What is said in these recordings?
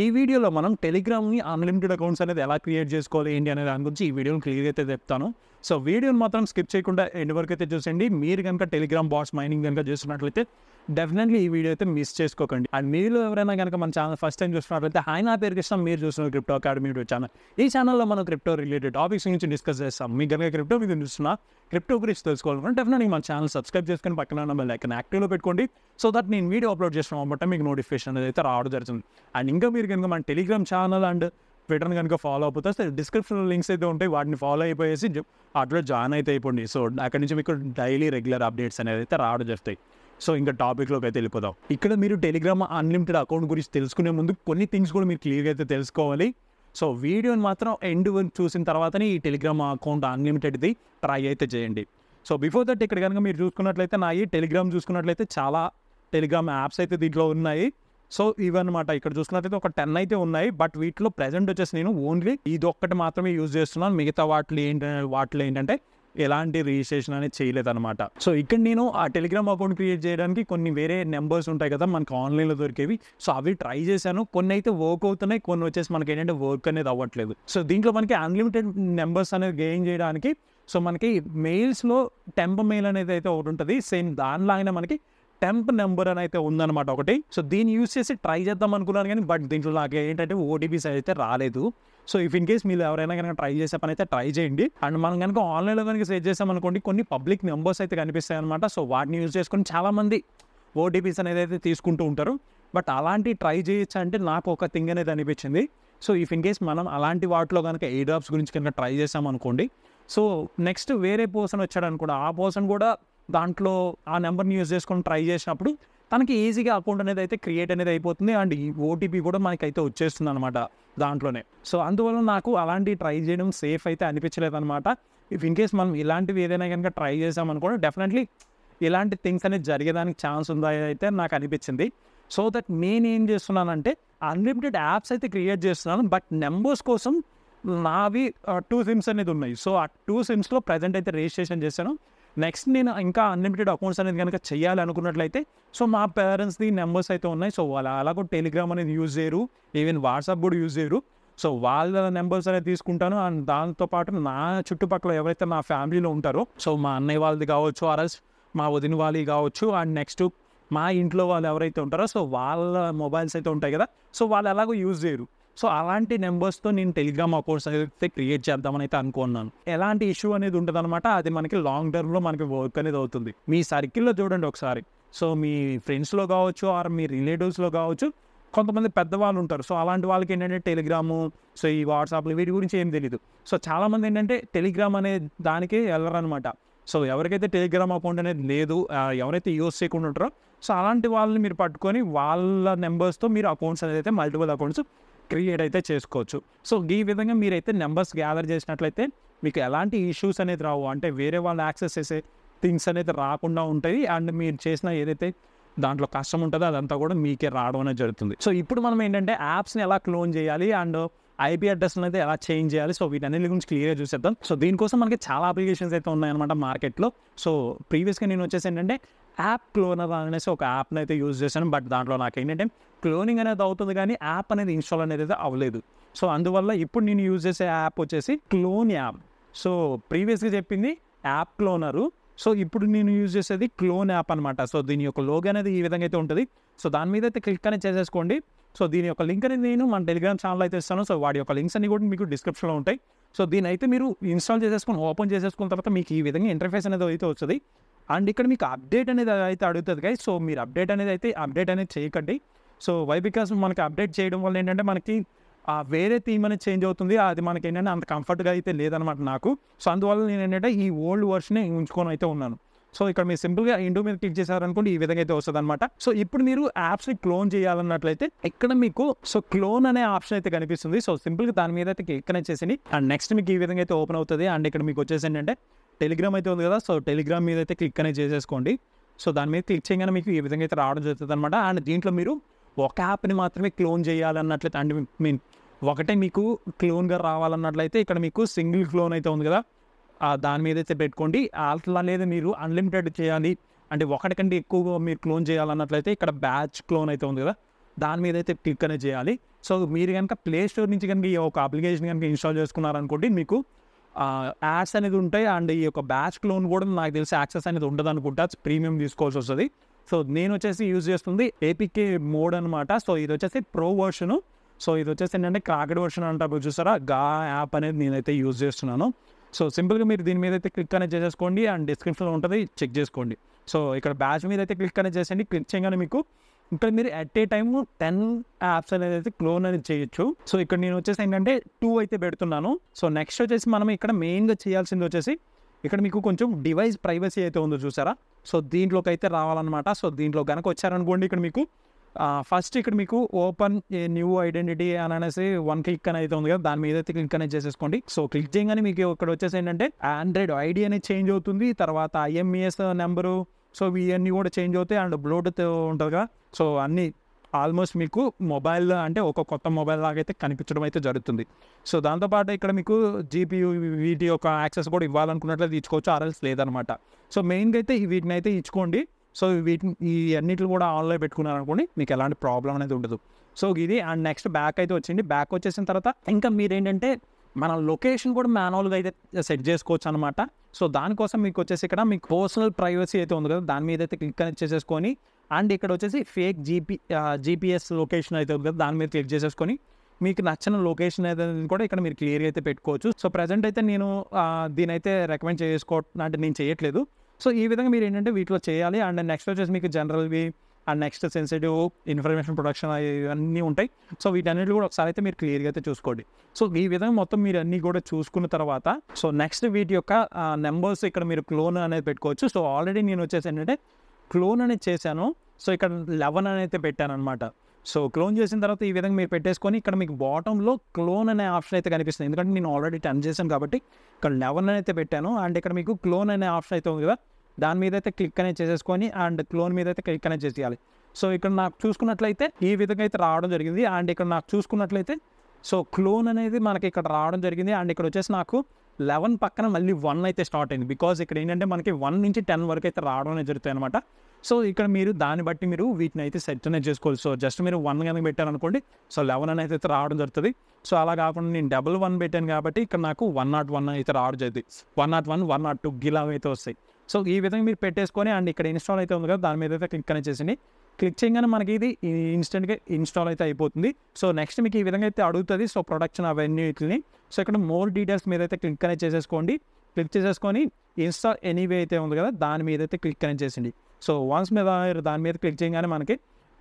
ఈ వీడియోలో మనం టెలిగ్రామ్ని అన్లిమిటెడ్ అకౌంట్స్ అనేది ఎలా క్రియేట్ చేసుకోవాలి ఏంటి అనే దాని గురించి ఈ వీడియోని క్లియర్ అయితే చెప్తాను సో వీడియోని మాత్రం స్కిప్ చేయకుండా ఎండ్ వరకు అయితే చూసండి మీరు కనుక టెలిగ్రామ్ బాట్స్ మైనింగ్ కనుక చేస్తున్నట్లయితే డెఫినెట్లీ ఈ వీడియో అయితే మిస్ చేసుకోకండి అండ్ మీలో ఎవరైనా కనుక మన ఛానల్ ఫస్ట్ టైం చూస్తున్నట్లయితే ఆయన పేరు కృష్ణ మీరు చూసిన క్రిప్టో అకాడమీ యూట్యూబ్ ఛానల్ ఈ ఛానల్లో మనం క్రిప్టో రిలేటెడ్ టాపిక్స్ గురించి డిస్కస్ చేస్తాం మీకు కనుక క్రిప్టో మీద చూస్తున్నా క్రిప్టో గురించి తెలుసుకోవాలనుకుంటే డెఫినెట్లీ మన ఛానల్ సబ్స్క్రైబ్ చేసుకుని పక్కన ఉన్న లైక్ యాక్టివ్లో పెట్టుకోండి సో దట్ నేను వీడియో అప్లోడ్ చేసిన కాబట్టి మీకు నోటిఫికేషన్ అనేది అయితే రావడం జరుగుతుంది అండ్ ఇంకా మీరు కనుక మన టెలిగ్రామ్ ఛానల్ అండ్ ట్విట్టర్ని కనుక ఫాలో అయిపోతే సరే డిస్క్రిప్షన్లో లింక్స్ అయితే ఉంటాయి వాటిని ఫాలో అయిపోయేసి అట్లా జాయిన్ అయితే అయిపోండి సో అక్కడి నుంచి మీకు డైలీ రెగ్యులర్ అప్డేట్స్ అనేది అయితే రావడం జరుగుతాయి సో ఇంకా టాపిక్లోకి అయితే వెళ్ళిపోదాం ఇక్కడ మీరు టెలిగ్రామ్ అన్లిమిటెడ్ అకౌంట్ గురించి తెలుసుకునే ముందు కొన్ని థింగ్స్ కూడా మీరు క్లియర్గా అయితే తెలుసుకోవాలి సో వీడియోని మాత్రం ఎండ్ చూసిన తర్వాతనే ఈ టెలిగ్రామ్ అకౌంట్ అన్లిమిటెడ్ది ట్రై అయితే చేయండి సో బిఫోర్ దట్ ఇక్కడ కనుక మీరు చూసుకున్నట్లయితే నా ఈ టెలిగ్రామ్ చూసుకున్నట్లయితే చాలా టెలిగ్రామ్ యాప్స్ అయితే దీంట్లో ఉన్నాయి సో ఇవన్నమాట ఇక్కడ చూసుకున్నట్లయితే ఒక టెన్ అయితే ఉన్నాయి బట్ వీటిలో ప్రజెంట్ వచ్చేసి నేను ఓన్లీ ఇది ఒక్కటి మాత్రమే యూజ్ చేస్తున్నాను మిగతా వాటిలో ఏంటి వాటిలో ఏంటంటే ఎలాంటి రిజిస్ట్రేషన్ అనేది చేయలేదు అనమాట సో ఇక్కడ నేను ఆ టెలిగ్రామ్ అకౌంట్ క్రియేట్ చేయడానికి కొన్ని వేరే నెంబర్స్ ఉంటాయి కదా మనకు ఆన్లైన్లో దొరికేవి సో అవి ట్రై చేశాను కొన్ని అయితే వర్క్ అవుతున్నాయి కొన్ని వచ్చేసి మనకి ఏంటంటే వర్క్ అనేది అవ్వట్లేదు సో దీంట్లో మనకి అన్లిమిటెడ్ నెంబర్స్ అనేది గెయిన్ చేయడానికి సో మనకి మెయిల్స్లో టెంప్ మెయిల్ అనేది అయితే ఒకటి ఉంటుంది సేమ్ దానిలాగానే మనకి టెంప్ నెంబర్ అని అయితే ఉందన్నమాట ఒకటి సో దీన్ని యూస్ చేసి ట్రై చేద్దాం అనుకున్నాను కానీ బట్ దీంట్లో నాకు ఏంటంటే ఓటీపీస్ అయితే రాలేదు సో ఇఫ్ ఇన్ కేస్ మీరు ఎవరైనా కనుక ట్రై చేసే పని అయితే ట్రై చేయండి అండ్ మనం కనుక ఆన్లైన్లో కనుక సెర్చ్ చేసామనుకోండి కొన్ని పబ్లిక్ నెంబర్స్ అయితే కనిపిస్తాయి అనమాట సో వాటిని యూజ్ చేసుకొని చాలామంది ఓటీపీస్ అనేది అయితే తీసుకుంటూ ఉంటారు బట్ అలాంటి ట్రై చేయొచ్చు అంటే నాకు ఒక థింగ్ అనేది అనిపించింది సో ఇఫ్ ఇన్ కేస్ మనం అలాంటి వాటిలో కనుక ఏ డ్రాప్స్ గురించి కనుక ట్రై చేసామనుకోండి సో నెక్స్ట్ వేరే పర్సన్ వచ్చాడు అనుకోండి ఆ పర్సన్ కూడా దాంట్లో ఆ నెంబర్ని యూజ్ చేసుకొని ట్రై చేసినప్పుడు తనకి ఈజీగా అకౌంట్ అనేది అయితే క్రియేట్ అనేది అయిపోతుంది అండ్ ఈ ఓటీపీ కూడా మనకైతే వచ్చేస్తుంది అనమాట దాంట్లోనే సో అందువల్ల నాకు అలాంటి ట్రై చేయడం సేఫ్ అయితే అనిపించలేదు అనమాట ఇఫ్ ఇన్ కేస్ మనం ఇలాంటివి ఏదైనా కనుక ట్రై చేసామనుకోండి డెఫినెట్లీ ఇలాంటి థింగ్స్ అనేది జరిగేదానికి ఛాన్స్ ఉందా అయితే నాకు అనిపించింది సో దట్ నేను ఏం చేస్తున్నానంటే అన్లిమిటెడ్ యాప్స్ అయితే క్రియేట్ చేస్తున్నాను బట్ నెంబర్స్ కోసం నావి టూ సిమ్స్ అనేది ఉన్నాయి సో ఆ టూ సిమ్స్లో ప్రజెంట్ అయితే రిజిస్ట్రేషన్ చేశాను నెక్స్ట్ నేను ఇంకా అన్లిమిటెడ్ అకౌంట్స్ అనేది కనుక చేయాలి అనుకున్నట్లయితే సో మా పేరెంట్స్ది నెంబర్స్ అయితే ఉన్నాయి సో వాళ్ళు అలాగో టెలిగ్రామ్ అనేది యూజ్ చేయరు ఈవెన్ వాట్సాప్ కూడా యూజ్ చేయరు సో వాళ్ళ నెంబర్స్ అనేది తీసుకుంటాను అండ్ దాంతోపాటు నా చుట్టుపక్కల ఎవరైతే నా ఫ్యామిలీలో ఉంటారో సో మా అన్నయ్య వాళ్ళది కావచ్చు అరస్ మా వదిన వాళ్ళది కావచ్చు అండ్ నెక్స్ట్ మా ఇంట్లో వాళ్ళు ఎవరైతే ఉంటారో సో వాళ్ళ మొబైల్స్ అయితే ఉంటాయి కదా సో వాళ్ళు ఎలాగో యూజ్ చేయరు సో అలాంటి నెంబర్స్తో నేను టెలిగ్రామ్ అకౌంట్స్ అయితే క్రియేట్ చేద్దామని అయితే అనుకున్నాను ఎలాంటి ఇష్యూ అనేది ఉంటుంది అనమాట అది మనకి లాంగ్ టర్మ్లో మనకి వర్క్ అనేది అవుతుంది మీ సర్కిల్లో చూడండి ఒకసారి సో మీ ఫ్రెండ్స్లో కావచ్చు ఆర్ మీ రిలేటివ్స్లో కావచ్చు కొంతమంది పెద్దవాళ్ళు ఉంటారు సో అలాంటి వాళ్ళకి ఏంటంటే టెలిగ్రాము సో ఈ వాట్సాప్లు వీటి గురించి ఏం తెలియదు సో చాలామంది ఏంటంటే టెలిగ్రామ్ అనే దానికి వెళ్ళరనమాట సో ఎవరికైతే టెలిగ్రామ్ అకౌంట్ అనేది లేదు ఎవరైతే యూస్ చేయకుండా ఉంటారో సో అలాంటి వాళ్ళని మీరు పట్టుకొని వాళ్ళ నెంబర్స్తో మీరు అకౌంట్స్ అనేది అయితే మల్టిపుల్ అకౌంట్స్ క్రియేట్ అయితే చేసుకోవచ్చు సో ఈ విధంగా మీరైతే నెంబర్స్ గ్యాదర్ చేసినట్లయితే మీకు ఎలాంటి ఇష్యూస్ అనేది రావు అంటే వేరే వాళ్ళు యాక్సెస్ చేసే థింగ్స్ అనేది రాకుండా ఉంటుంది అండ్ మీరు చేసిన ఏదైతే దాంట్లో కష్టం ఉంటుందో అదంతా కూడా మీకే రావడం అనేది జరుగుతుంది సో ఇప్పుడు మనం ఏంటంటే యాప్స్ని ఎలా క్లోన్ చేయాలి అండ్ ఐపీ అడ్రస్ అయితే ఎలా చేంజ్ చేయాలి సో వీటన్నిటి గురించి క్లియర్గా చూసేద్దాం సో దీనికోసం మనకి చాలా అప్లికేషన్స్ అయితే ఉన్నాయన్నమాట మార్కెట్లో సో ప్రీవియస్గా నేను వచ్చేసి ఏంటంటే యాప్ క్లోనర్ అనేసి ఒక యాప్ని అయితే యూజ్ చేశాను బట్ దాంట్లో నాకు ఏంటంటే క్లోనింగ్ అనేది అవుతుంది కానీ యాప్ అనేది ఇన్స్టాల్ అనేది అయితే అవ్వలేదు సో అందువల్ల ఇప్పుడు నేను యూజ్ చేసే యాప్ వచ్చేసి క్లోన్ యాప్ సో ప్రీవియస్గా చెప్పింది యాప్ క్లోనరు సో ఇప్పుడు నేను యూజ్ చేసేది క్లోన్ యాప్ అనమాట సో దీని యొక్క లోగో అనేది ఈ విధంగా అయితే ఉంటుంది సో దాని మీద అయితే క్లిక్ అనేది చేసేసుకోండి సో దీని యొక్క లింక్ అనేది నేను మన టెలిగ్రామ్ ఛానల్ అయితే ఇస్తాను సో వాడి యొక్క లింక్స్ అన్ని కూడా మీకు డిస్క్రిప్షన్లో ఉంటాయి సో దీని అయితే మీరు ఇన్స్టాల్ చేసేసుకొని ఓపెన్ చేసేసుకున్న తర్వాత మీకు ఈ విధంగా ఇంటర్ఫేస్ అనేది అయితే వస్తుంది అండ్ ఇక్కడ మీకు అప్డేట్ అనేది అయితే అడుగుతుంది కానీ సో మీరు అప్డేట్ అనేది అయితే అప్డేట్ అనేది చేయకండి సో వై బికాస్ మనకి అప్డేట్ చేయడం వల్ల ఏంటంటే మనకి వేరే థీమ్ అనేది చేంజ్ అవుతుంది అది మనకి ఏంటంటే అంత కంఫర్ట్గా అయితే లేదనమాట నాకు సో అందువల్ల నేను ఏంటంటే ఈ ఓల్డ్ వర్షనే ఉంచుకొని అయితే ఉన్నాను సో ఇక్కడ మీరు సింపుల్గా ఇండో మీద క్లిక్ చేశారనుకోండి ఈ విధంగా అయితే వస్తుంది అనమాట సో ఇప్పుడు మీరు యాప్స్ని క్లోన్ చేయాలన్నట్లయితే ఇక్కడ మీకు సో క్లోన్ అనే ఆప్షన్ అయితే కనిపిస్తుంది సో సింపుల్గా దాని మీద అయితే క్లిక్ అనేది అండ్ నెక్స్ట్ మీకు ఈ విధంగా అయితే ఓపెన్ అవుతుంది అండ్ ఇక్కడ మీకు వచ్చేసి ఏంటంటే టెలిగ్రామ్ అయితే ఉంది కదా సో టెలిగ్రామ్ మీద అయితే క్లిక్ అనేది చేసేసుకోండి సో దాని మీద క్లిక్ చేయగానే మీకు ఈ విధంగా అయితే రావడం జరుగుతుంది అనమాట అండ్ దీంట్లో మీరు ఒక యాప్ని మాత్రమే క్లోన్ చేయాలన్నట్లయితే అండ్ మీన్ ఒకటే మీకు క్లోన్గా రావాలన్నట్లయితే ఇక్కడ మీకు సింగిల్ క్లోన్ అయితే ఉంది కదా దాని మీద అయితే పెట్టుకోండి అట్లా లేదు మీరు అన్లిమిటెడ్ చేయాలి అంటే ఒకటికంటే ఎక్కువగా మీరు క్లోన్ చేయాలన్నట్లయితే ఇక్కడ బ్యాచ్ క్లోన్ అయితే ఉంది కదా దాని మీద అయితే క్లిక్ అనేది చేయాలి సో మీరు కనుక ప్లే స్టోర్ నుంచి కనుక ఈ ఒక అప్లికేషన్ కనుక ఇన్స్టాల్ చేసుకున్నారనుకోండి మీకు యాడ్స్ అనేది ఉంటాయి అండ్ ఈ యొక్క బ్యాచ్ క్లోన్ కూడా నాకు తెలిసి యాక్సెస్ అనేది ఉండదు అనుకుంటా ప్రీమియం తీసుకోవాల్సి వస్తుంది సో నేను వచ్చేసి యూజ్ చేస్తుంది ఏపీకే మోడ్ అనమాట సో ఇది వచ్చేసి ప్రో వర్షను సో ఇది వచ్చేసి ఏంటంటే క్రాకెడ్ వర్షన్ అంటే చూసారా గా యాప్ అనేది నేనైతే యూజ్ చేస్తున్నాను సో సింపుల్గా మీరు దీని మీద అయితే క్లిక్ అనేది చేసేసుకోండి అండ్ డిస్క్రిప్షన్లో ఉంటుంది చెక్ చేసుకోండి సో ఇక్కడ బ్యాచ్ మీద అయితే క్లిక్ అనేది చేసేయండి క్లిక్ చేయగానే మీకు ఇక్కడ మీరు at a time ten apps అనేది అయితే క్లోన్ అనేది చేయొచ్చు సో ఇక్కడ నేను వచ్చేసి ఏంటంటే టూ అయితే పెడుతున్నాను సో నెక్స్ట్ వచ్చేసి మనం ఇక్కడ మెయిన్గా చేయాల్సింది వచ్చేసి ఇక్కడ మీకు కొంచెం డివైస్ ప్రైవసీ అయితే ఉందో చూసారా సో దీంట్లోకి అయితే రావాలన్నమాట సో దీంట్లో కనుక వచ్చారనుకోండి ఇక్కడ మీకు ఫస్ట్ ఇక్కడ మీకు ఓపెన్ న్యూ ఐడెంటిటీ అని అనేసి వన్ క్లిక్ అని అయితే ఉంది కదా దాని మీద అయితే క్లిక్ అనేది చేసేసుకోండి సో క్లిక్ చేయగానే మీకు ఇక్కడ వచ్చేసి ఏంటంటే ఆండ్రాయిడ్ ఐడి అనేది చేంజ్ అవుతుంది తర్వాత ఐఎంఈఎస్ నెంబరు సో ఇవన్నీ కూడా చేంజ్ అవుతాయి అండ్ బ్లూటూత్ కదా సో అన్నీ ఆల్మోస్ట్ మీకు మొబైల్ అంటే ఒక కొత్త మొబైల్ లాగా అయితే కనిపించడం అయితే జరుగుతుంది సో దాంతోపాటు ఇక్కడ మీకు జీపీ వీటి యొక్క యాక్సెస్ కూడా ఇవ్వాలనుకున్నట్లయితే ఇచ్చుకోవచ్చు ఆర్ఎల్స్ లేదనమాట సో మెయిన్గా అయితే వీటిని అయితే ఇచ్చుకోండి సో వీటిని ఈ అన్నింటిని కూడా ఆన్లైన్ పెట్టుకున్నారనుకోండి మీకు ఎలాంటి ప్రాబ్లం అనేది ఉండదు సో ఇది అండ్ నెక్స్ట్ బ్యాక్ అయితే వచ్చింది బ్యాక్ వచ్చేసిన తర్వాత ఇంకా మీరేంటంటే మన లొకేషన్ కూడా మాన్యువల్గా అయితే సెట్ చేసుకోవచ్చు అనమాట సో దానికోసం మీకు వచ్చేసి ఇక్కడ మీకు పర్సనల్ ప్రైవసీ అయితే ఉంది కదా దాని మీద అయితే క్లిక్ అనేది చేసేసుకొని అండ్ ఇక్కడ వచ్చేసి ఫేక్ జీపీ జీపీఎస్ లొకేషన్ అయితే ఉంది కదా దాని మీద క్లిక్ చేసేసుకొని మీకు నచ్చిన లొకేషన్ అయితే కూడా ఇక్కడ మీరు క్లియర్గా అయితే పెట్టుకోవచ్చు సో ప్రజెంట్ అయితే నేను దీని అయితే రికమెండ్ చేసుకో అంటే నేను చేయట్లేదు సో ఈ విధంగా మీరు ఏంటంటే వీటిలో చేయాలి అండ్ నెక్స్ట్ వచ్చేసి మీకు జనరల్వి and next sensitive information production అన్నీ ఉంటాయి సో వీటన్నిటి కూడా ఒకసారి అయితే మీరు క్లియర్గా అయితే చూసుకోండి సో ఈ విధంగా మొత్తం మీరు అన్నీ కూడా చూసుకున్న తర్వాత సో నెక్స్ట్ వీటి యొక్క నెంబర్స్ ఇక్కడ మీరు క్లోన్ అనేది పెట్టుకోవచ్చు సో ఆల్రెడీ నేను వచ్చేసి ఏంటంటే క్లోన్ అనేది చేశాను సో ఇక్కడ లెవెన్ అనేది పెట్టాను అనమాట సో క్లోన్ చేసిన తర్వాత ఈ విధంగా మీరు పెట్టేసుకొని ఇక్కడ మీకు బాటంలో క్లోన్ అనే ఆప్షన్ అయితే కనిపిస్తుంది ఎందుకంటే నేను ఆల్రెడీ టెన్ చేశాను కాబట్టి ఇక్కడ లెవెన్ అయితే పెట్టాను అండ్ ఇక్కడ మీకు క్లోన్ అనే ఆప్షన్ అయితే ఉంది కదా దాని మీద అయితే క్లిక్ అనేది చేసేసుకొని అండ్ క్లోన్ మీద అయితే క్లిక్ అనేది చేసేయాలి సో ఇక్కడ నాకు చూసుకున్నట్లయితే ఈ విధంగా అయితే రావడం జరిగింది అండ్ ఇక్కడ నాకు చూసుకున్నట్లయితే సో క్లోన్ అనేది మనకి ఇక్కడ రావడం జరిగింది అండ్ ఇక్కడ వచ్చేసి నాకు లెవెన్ పక్కన మళ్ళీ వన్ అయితే స్టార్ట్ అయింది బికాజ్ ఇక్కడ ఏంటంటే మనకి వన్ నుంచి టెన్ వరకు అయితే రావడం అనేది జరుగుతాయి అనమాట సో ఇక్కడ మీరు దాన్ని బట్టి మీరు వీటిని అయితే సెట్ అనేది చేసుకోవాలి సో జస్ట్ మీరు వన్ కనుక పెట్టారనుకోండి సో లెవెన్ అనేది అయితే రావడం జరుగుతుంది సో అలా కాకుండా నేను డబల్ వన్ పెట్టాను కాబట్టి ఇక్కడ నాకు వన్ నాట్ వన్ అయితే రావడం జరుగుతుంది one not one one not two గిలా అయితే వస్తాయి సో ఈ విధంగా మీరు పెట్టేసుకొని అండ్ ఇక్కడ ఇన్స్టాల్ అయితే ఉంది కదా దాని మీద అయితే క్లిక్ అనేది చేసింది క్లిక్ చేయగానే మనకి ఇది ఇన్స్టెంట్గా ఇన్స్టాల్ అయితే అయిపోతుంది సో నెక్స్ట్ మీకు ఈ విధంగా అయితే అడుగుతుంది సో ప్రొడక్షన్ అవన్నీ వీటిని సో ఇక్కడ మోర్ డీటెయిల్స్ మీద అయితే క్లిక్ అనేది చేసేసుకోండి క్లిక్ చేసేసుకొని ఇన్స్టాల్ ఎనీవే అయితే ఉంది కదా దాని మీద అయితే క్లిక్ అనేది చేసింది సో వన్స్ మీద దాని మీద క్లిక్ చేయగానే మనకి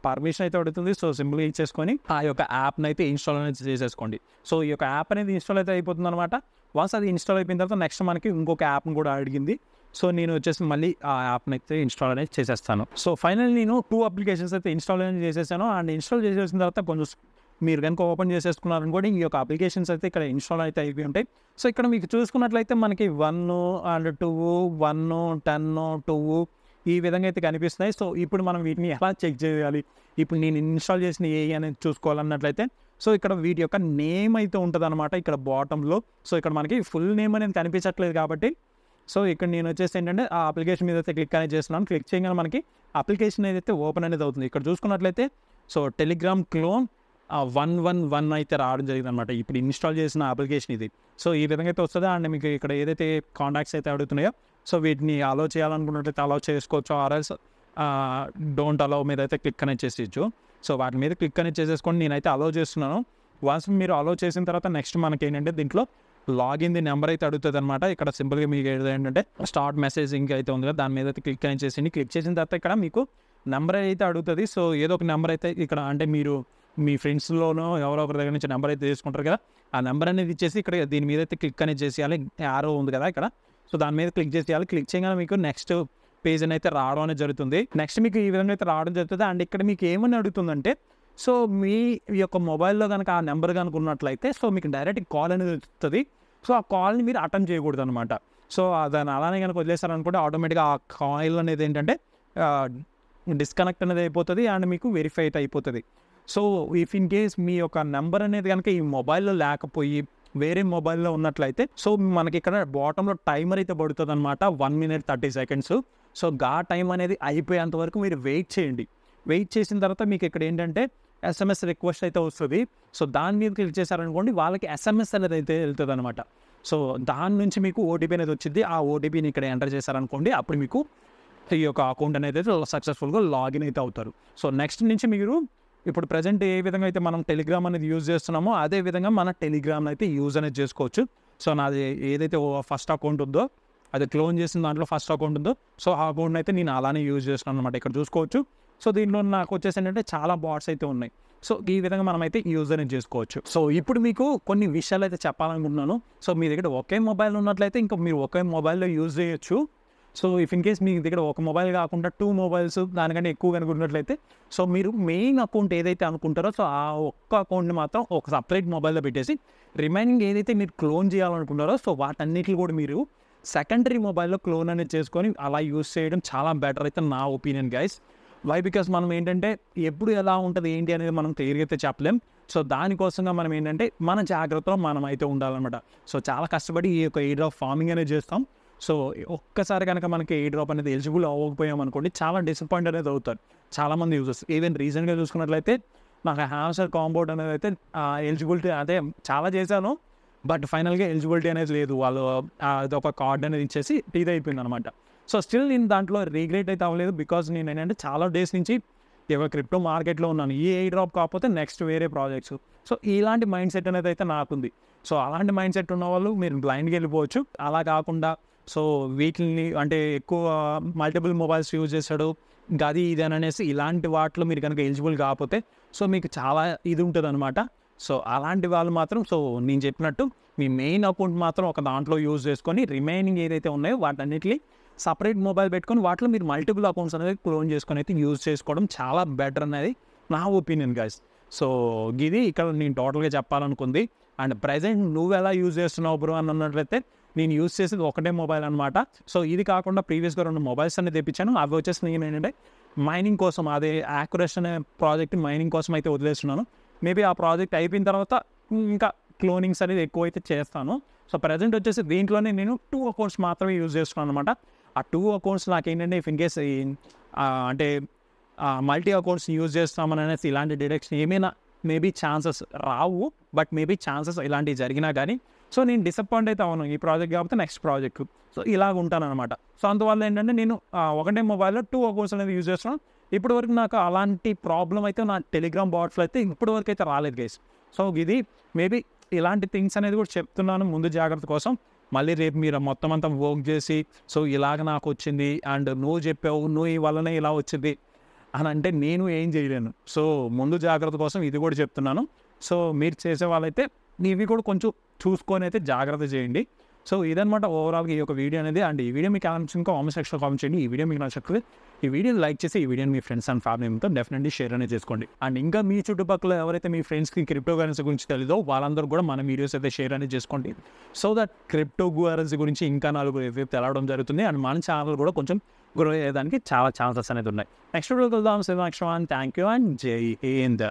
పర్మిషన్ అయితే అడుగుతుంది సో సింపుల్గా ఇచ్చేసుకొని ఆ యొక్క యాప్ని అయితే ఇన్స్టాల్ అనేది చేసేసుకోండి సో ఈ యొక్క యాప్ అనేది ఇన్స్టాల్ అయితే అయిపోతుంది అనమాట వన్స్ అది ఇన్స్టాల్ అయిపోయిన తర్వాత నెక్స్ట్ మనకి ఇంకొక యాప్ని కూడా అడిగింది సో నేను వచ్చేసి మళ్ళీ ఆ యాప్ని అయితే ఇన్స్టాల్ అనేది చేసేస్తాను సో ఫైనల్ నేను టూ అప్లికేషన్స్ అయితే ఇన్స్టాల్ అనేది చేసేసాను అండ్ ఇన్స్టాల్ చేసేసిన తర్వాత కొంచెం మీరు కనుక ఓపెన్ చేసేసుకున్నారని కూడా ఈ యొక్క అప్లికేషన్స్ అయితే ఇక్కడ ఇన్స్టాల్ అయితే అయిపోయి ఉంటాయి సో ఇక్కడ మీకు చూసుకున్నట్లయితే మనకి one and two one ten two ఈ విధంగా అయితే కనిపిస్తున్నాయి సో ఇప్పుడు మనం వీటిని ఎలా చెక్ చేయాలి ఇప్పుడు నేను ఇన్స్టాల్ చేసిన ఏ అనేది చూసుకోవాలన్నట్లయితే సో ఇక్కడ వీటి యొక్క నేమ్ అయితే ఉంటుంది ఇక్కడ బాటంలో సో ఇక్కడ మనకి ఫుల్ నేమ్ అనేది కనిపించట్లేదు కాబట్టి సో ఇక్కడ నేను వచ్చేసి ఏంటంటే ఆ అప్లికేషన్ మీద అయితే క్లిక్ అనేది చేస్తున్నాను క్లిక్ చేయగానే మనకి అప్లికేషన్ ఏదైతే ఓపెన్ అనేది అవుతుంది ఇక్కడ చూసుకున్నట్లయితే so Telegram clone one one one అయితే రావడం జరిగింది అనమాట ఇప్పుడు ఇన్స్టాల్ చేసిన అప్లికేషన్ ఇది సో ఈ విధంగా అయితే వస్తుంది అండ్ మీకు ఇక్కడ ఏదైతే కాంటాక్ట్స్ అయితే అడుగుతున్నాయో సో వీటిని అలో చేయాలనుకున్నట్లయితే అలో చేసుకోవచ్చు ఆర్ఎల్స్ డోంట్ అలో మీద అయితే క్లిక్ అనేది చేసేయచ్చు సో వాటి మీద క్లిక్ అనేది చేసేసుకొని నేనైతే అలో చేస్తున్నాను వన్స్ మీరు అలో చేసిన తర్వాత నెక్స్ట్ మనకి ఏంటంటే దీంట్లో లాగిన్ ది నెంబర్ అయితే అడుగుతుంది అనమాట ఇక్కడ సింపుల్గా మీకు ఏంటంటే స్టార్ట్ మెసేజ్ ఇంక అయితే ఉంది కదా దాని మీద అయితే క్లిక్ అని చేసింది క్లిక్ చేసిన తర్వాత ఇక్కడ మీకు నెంబర్ అయితే అడుగుతుంది సో ఏదో ఒక నెంబర్ అయితే ఇక్కడ అంటే మీరు మీ ఫ్రెండ్స్లోనో ఎవరో ఒకరి దగ్గర నుంచి నెంబర్ అయితే తీసుకుంటారు కదా ఆ నెంబర్ అనేది ఇచ్చేసి ఇక్కడ దీని మీద అయితే క్లిక్ అనేది చేసేయాలి యారో ఉంది కదా ఇక్కడ సో దాని మీద క్లిక్ చేసేయాలి క్లిక్ చేయగానే మీకు నెక్స్ట్ పేజ్ అయితే రావడం అనేది జరుగుతుంది నెక్స్ట్ మీకు ఈ విధంగా అయితే రావడం జరుగుతుంది అండ్ ఇక్కడ మీకు ఏమని అడుగుతుందంటే సో మీ యొక్క మొబైల్లో కనుక ఆ నెంబర్ కనుక ఉన్నట్లయితే సో మీకు డైరెక్ట్ కాల్ అనేది వస్తుంది సో ఆ కాల్ని మీరు అటెంప్ట్ చేయకూడదు అనమాట సో దాన్ని అలానే కనుక వదిలేస్తారనుకుంటే ఆటోమేటిక్గా ఆ కాయిల్ అనేది ఏంటంటే డిస్కనెక్ట్ అనేది అయిపోతుంది అండ్ మీకు వెరిఫై అయితే అయిపోతుంది సో ఇఫ్ ఇన్ కేస్ మీ యొక్క నెంబర్ అనేది కనుక ఈ మొబైల్లో లేకపోయి వేరే మొబైల్లో ఉన్నట్లయితే సో మనకి ఇక్కడ బాటంలో టైమర్ అయితే పడుతుంది అనమాట one minute thirty seconds so గా టైం అనేది అయిపోయేంత వరకు మీరు వెయిట్ చేయండి వెయిట్ చేసిన తర్వాత మీకు ఇక్కడ ఏంటంటే ఎస్ఎంఎస్ రిక్వెస్ట్ అయితే వస్తుంది సో దాని మీద క్లిక్ చేశారనుకోండి వాళ్ళకి ఎస్ఎంఎస్ అనేది అయితే వెళ్తుంది అనమాట సో దాని నుంచి మీకు ఓటీపీ అనేది వచ్చింది ఆ ఓటీపీని ఇక్కడ ఎంటర్ చేశారనుకోండి అప్పుడు మీకు ఈ యొక్క అకౌంట్ అనేది సక్సెస్ఫుల్గా లాగిన్ అయితే అవుతారు సో నెక్స్ట్ నుంచి మీరు ఇప్పుడు ప్రజెంట్ ఏ విధంగా అయితే మనం టెలిగ్రామ్ అనేది యూజ్ చేస్తున్నామో అదే విధంగా మన టెలిగ్రామ్ అయితే యూజ్ అనేది చేసుకోవచ్చు సో నాది ఏదైతే ఫస్ట్ అకౌంట్ ఉందో అది క్లోన్ చేసిన దాంట్లో ఫస్ట్ అకౌంట్ ఉందో సో ఆ అకౌంట్ అయితే నేను అలానే యూజ్ చేస్తున్నాను అనమాట ఇక్కడ చూసుకోవచ్చు సో దీంట్లో నాకు వచ్చేసి ఏంటంటే చాలా బాట్స్ అయితే ఉన్నాయి సో ఈ విధంగా మనమైతే అనేది చేసుకోవచ్చు సో ఇప్పుడు మీకు కొన్ని విషయాలు అయితే చెప్పాలనుకుంటున్నాను సో మీ దగ్గర ఒకే మొబైల్ ఉన్నట్లయితే ఇంకా మీరు ఒకే మొబైల్లో యూజ్ చేయొచ్చు సో ఇఫ్ ఇన్ కేస్ మీ దగ్గర ఒక మొబైల్ కాకుండా టూ మొబైల్స్ దానికంటే ఎక్కువ కనుకున్నట్లయితే సో మీరు మెయిన్ అకౌంట్ ఏదైతే అనుకుంటారో సో ఆ ఒక్క అకౌంట్ని మాత్రం ఒక సపరేట్ మొబైల్లో పెట్టేసి రిమైనింగ్ ఏదైతే మీరు క్లోన్ చేయాలనుకుంటారో సో వాటన్నిటిని కూడా మీరు సెకండరీ మొబైల్లో క్లోన్ అనేది చేసుకొని అలా యూజ్ చేయడం చాలా బెటర్ అయితే నా ఒపీనియన్ గైస్ వై బికాస్ మనం ఏంటంటే ఎప్పుడు ఎలా ఉంటుంది ఏంటి అనేది మనం క్లియర్గా అయితే చెప్పలేం సో దానికోసంగా మనం ఏంటంటే మన జాగ్రత్తలో మనం అయితే ఉండాలన్నమాట సో చాలా కష్టపడి ఈ యొక్క ఎయిర్ డ్రాప్ ఫార్మింగ్ అనేది చేస్తాం సో ఒక్కసారి కనుక మనకి ఏ డ్రాప్ అనేది ఎలిజిబుల్ అవ్వకపోయాం అనుకోండి చాలా డిసప్పాయింట్ అనేది అవుతారు చాలామంది యూజర్స్ ఈవెన్ రీసెంట్గా చూసుకున్నట్లయితే నాకు హ్యాన్సర్ కాంపౌండ్ అనేది అయితే ఎలిజిబిలిటీ అదే చాలా చేశాను బట్ ఫైనల్గా ఎలిజిబిలిటీ అనేది లేదు వాళ్ళు అది ఒక కార్డ్ అనేది ఇచ్చేసి టీదైపోయింది అనమాట సో స్టిల్ నేను దాంట్లో రిగ్రెట్ అయితే అవ్వలేదు బికాజ్ నేను ఏంటంటే చాలా డేస్ నుంచి ఏవో క్రిప్టో మార్కెట్లో ఉన్నాను ఈ ఎయిర్ డ్రాప్ కాకపోతే నెక్స్ట్ వేరే ప్రాజెక్ట్స్ సో ఇలాంటి మైండ్ సెట్ అనేది అయితే నాకుంది సో అలాంటి మైండ్ సెట్ ఉన్న వాళ్ళు మీరు బ్లైండ్కి వెళ్ళిపోవచ్చు అలా కాకుండా సో వీటిని అంటే ఎక్కువ మల్టిపుల్ మొబైల్స్ యూజ్ చేశాడు గది ఇది అని అనేసి ఇలాంటి వాటిలో మీరు కనుక ఎలిజిబుల్ కాకపోతే సో మీకు చాలా ఇది ఉంటుంది అనమాట సో అలాంటి వాళ్ళు మాత్రం సో నేను చెప్పినట్టు మీ మెయిన్ అకౌంట్ మాత్రం ఒక దాంట్లో యూజ్ చేసుకొని రిమైనింగ్ ఏదైతే ఉన్నాయో వాటన్నిటిని సపరేట్ మొబైల్ పెట్టుకొని వాటిలో మీరు మల్టిపుల్ అకౌంట్స్ అనేది క్లోన్ చేసుకొని అయితే యూజ్ చేసుకోవడం చాలా బెటర్ అనేది నా ఒపీనియన్ గాయస్ సో ఇది ఇక్కడ నేను టోటల్గా చెప్పాలనుకుంది అండ్ ప్రజెంట్ నువ్వు ఎలా యూజ్ చేస్తున్నావు బ్రో అని అన్నట్లయితే నేను యూజ్ చేసేది ఒకటే మొబైల్ అనమాట సో ఇది కాకుండా ప్రీవియస్గా రెండు మొబైల్స్ అనేది తెప్పించాను అవి వచ్చేసి నేను ఏంటంటే మైనింగ్ కోసం అదే యాక్యురేష్ అనే ప్రాజెక్ట్ మైనింగ్ కోసం అయితే వదిలేస్తున్నాను మేబీ ఆ ప్రాజెక్ట్ అయిపోయిన తర్వాత ఇంకా క్లోనింగ్స్ అనేది ఎక్కువ అయితే చేస్తాను సో ప్రజెంట్ వచ్చేసి దీంట్లోనే నేను టూ అకౌంట్స్ మాత్రమే యూజ్ చేస్తున్నాను అనమాట ఆ టూ అకౌంట్స్ నాకేంటంటే ఇఫ్ ఇన్ కేస్ అంటే మల్టీ అకౌంట్స్ యూజ్ చేస్తామని అనేసి ఇలాంటి డిడక్షన్ ఏమైనా మేబీ ఛాన్సెస్ రావు బట్ మేబీ ఛాన్సెస్ ఇలాంటివి జరిగినా కానీ సో నేను డిసప్పాయింట్ అయితే అవును ఈ ప్రాజెక్ట్ కాకపోతే నెక్స్ట్ ప్రాజెక్ట్ సో ఇలాగ అనమాట సో అందువల్ల ఏంటంటే నేను ఒకటే మొబైల్లో టూ అకౌంట్స్ అనేది యూజ్ చేస్తున్నాను ఇప్పటి వరకు నాకు అలాంటి ప్రాబ్లం అయితే నా టెలిగ్రామ్ బాట్స్లో అయితే ఇప్పటి వరకు అయితే రాలేదు గైస్ సో ఇది మేబీ ఇలాంటి థింగ్స్ అనేది కూడా చెప్తున్నాను ముందు జాగ్రత్త కోసం మళ్ళీ రేపు మీరు మొత్తం అంతా వర్క్ చేసి సో ఇలాగ నాకు వచ్చింది అండ్ నువ్వు చెప్పావు నువ్వు ఈ వల్లనే ఇలా వచ్చింది అని అంటే నేను ఏం చేయలేను సో ముందు జాగ్రత్త కోసం ఇది కూడా చెప్తున్నాను సో మీరు చేసే వాళ్ళైతే ఇవి కూడా కొంచెం చూసుకొని అయితే జాగ్రత్త చేయండి సో ఇదనమాట ఓవరాల్గా ఈ యొక్క వీడియో అనేది అండ్ ఈ వీడియో మీకు కామెంట్స్గా కామెంట్ సెక్షన్లో కామెంట్ చేయండి ఈ వీడియో మీకు నచ్చట్లేదు ఈ వీడియోని లైక్ చేసి ఈ వీడియోని మీ ఫ్రెండ్స్ అండ్ ఫ్యామిలీ మొత్తం డెఫినెట్లీ షేర్ అనేది చేసుకోండి అండ్ ఇంకా మీ చుట్టుపక్కల ఎవరైతే మీ ఫ్రెండ్స్కి క్రిప్టో కరెన్సీ గురించి తెలియదో వాళ్ళందరూ కూడా మన వీడియోస్ అయితే షేర్ అనేది చేసుకోండి సో దట్ క్రిప్టో కరెన్సీ గురించి ఇంకా నాలుగు వైపు తెలవడం జరుగుతుంది అండ్ మన ఛానల్ కూడా కొంచెం గ్రో అయ్యేదానికి చాలా ఛాన్సెస్ అనేది ఉన్నాయి నెక్స్ట్ వీడియో కలుద్దాం thank you and Jai Hind